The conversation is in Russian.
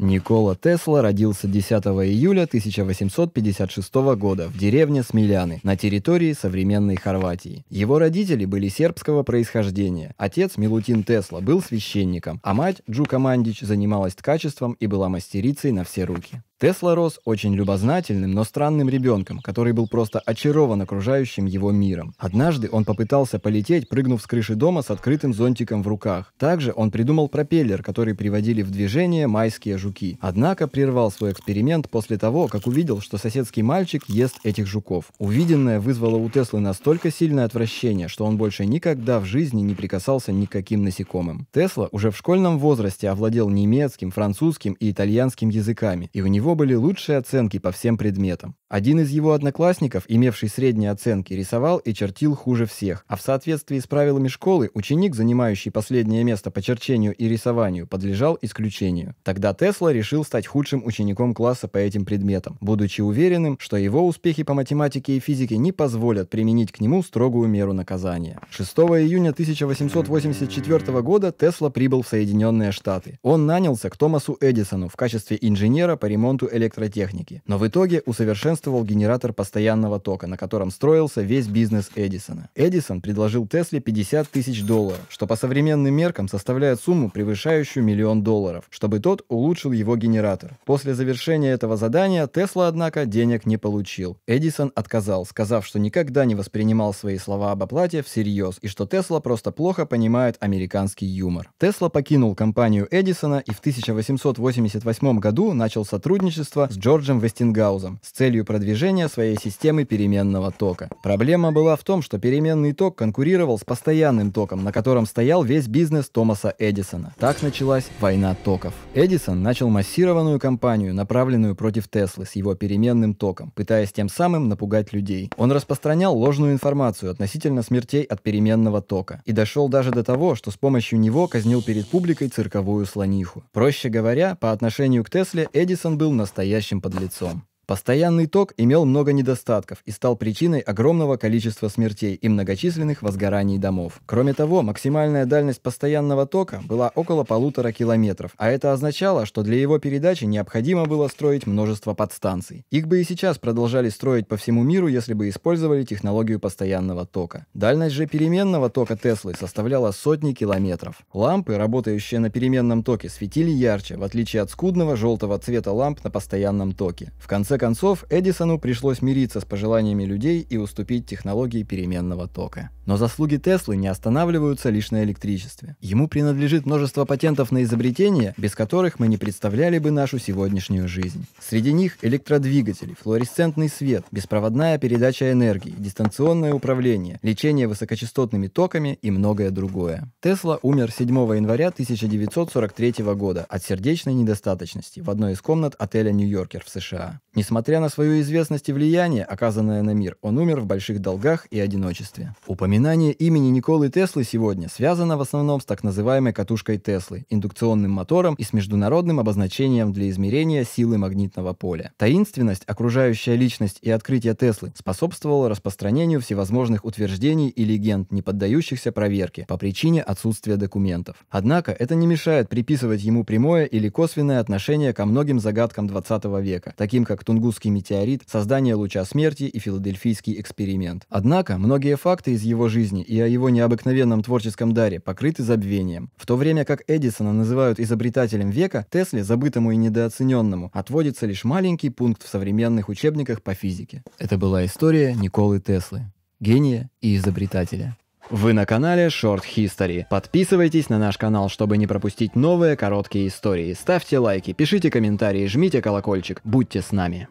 Никола Тесла родился 10 июля 1856 года в деревне Смеляны на территории современной Хорватии. Его родители были сербского происхождения. Отец Милутин Тесла был священником, а мать Джука Мандич занималась ткачеством и была мастерицей на все руки. Тесла рос очень любознательным, но странным ребенком, который был просто очарован окружающим его миром. Однажды он попытался полететь, прыгнув с крыши дома с открытым зонтиком в руках. Также он придумал пропеллер, который приводили в движение майские жуки. Однако прервал свой эксперимент после того, как увидел, что соседский мальчик ест этих жуков. Увиденное вызвало у Теслы настолько сильное отвращение, что он больше никогда в жизни не прикасался ни к каким насекомым. Тесла уже в школьном возрасте овладел немецким, французским и итальянским языками, и у него него были лучшие оценки по всем предметам. Один из его одноклассников, имевший средние оценки, рисовал и чертил хуже всех, а в соответствии с правилами школы ученик, занимающий последнее место по черчению и рисованию, подлежал исключению. Тогда Тесла решил стать худшим учеником класса по этим предметам, будучи уверенным, что его успехи по математике и физике не позволят применить к нему строгую меру наказания. 6 июня 1884 года Тесла прибыл в Соединенные Штаты. Он нанялся к Томасу Эдисону в качестве инженера по ремонту Институту электротехники, но в итоге усовершенствовал генератор постоянного тока, на котором строился весь бизнес Эдисона. Эдисон предложил Тесле 50 тысяч долларов, что по современным меркам составляет сумму, превышающую миллион долларов, чтобы тот улучшил его генератор. После завершения этого задания Тесла, однако, денег не получил. Эдисон отказал, сказав, что никогда не воспринимал свои слова об оплате всерьез и что Тесла просто плохо понимает американский юмор. Тесла покинул компанию Эдисона и в 1888 году начал сотрудничать сотрудничества с Джорджем Вестингаузом с целью продвижения своей системы переменного тока. Проблема была в том, что переменный ток конкурировал с постоянным током, на котором стоял весь бизнес Томаса Эдисона. Так началась война токов. Эдисон начал массированную кампанию, направленную против Теслы с его переменным током, пытаясь тем самым напугать людей. Он распространял ложную информацию относительно смертей от переменного тока и дошел даже до того, что с помощью него казнил перед публикой цирковую слониху. Проще говоря, по отношению к Тесле Эдисон был был настоящим подлецом. Постоянный ток имел много недостатков и стал причиной огромного количества смертей и многочисленных возгораний домов. Кроме того, максимальная дальность постоянного тока была около полутора километров, а это означало, что для его передачи необходимо было строить множество подстанций. Их бы и сейчас продолжали строить по всему миру, если бы использовали технологию постоянного тока. Дальность же переменного тока Теслы составляла сотни километров. Лампы, работающие на переменном токе, светили ярче, в отличие от скудного желтого цвета ламп на постоянном токе. В конце концов, Эдисону пришлось мириться с пожеланиями людей и уступить технологии переменного тока. Но заслуги Теслы не останавливаются лишь на электричестве. Ему принадлежит множество патентов на изобретения, без которых мы не представляли бы нашу сегодняшнюю жизнь. Среди них электродвигатели, флуоресцентный свет, беспроводная передача энергии, дистанционное управление, лечение высокочастотными токами и многое другое. Тесла умер 7 января 1943 года от сердечной недостаточности в одной из комнат отеля «Нью-Йоркер» в США. Несмотря на свою известность и влияние, оказанное на мир, он умер в больших долгах и одиночестве. Упоминание имени Николы Теслы сегодня связано в основном с так называемой катушкой Теслы, индукционным мотором и с международным обозначением для измерения силы магнитного поля. Таинственность, окружающая личность и открытие Теслы способствовало распространению всевозможных утверждений и легенд, не поддающихся проверке по причине отсутствия документов. Однако это не мешает приписывать ему прямое или косвенное отношение ко многим загадкам 20 века, таким как Тунгусский метеорит, создание луча смерти и филадельфийский эксперимент. Однако, многие факты из его жизни и о его необыкновенном творческом даре покрыты забвением. В то время как Эдисона называют изобретателем века, Тесле, забытому и недооцененному, отводится лишь маленький пункт в современных учебниках по физике. Это была история Николы Теслы, гения и изобретателя. Вы на канале Short History. Подписывайтесь на наш канал, чтобы не пропустить новые короткие истории. Ставьте лайки, пишите комментарии, жмите колокольчик. Будьте с нами.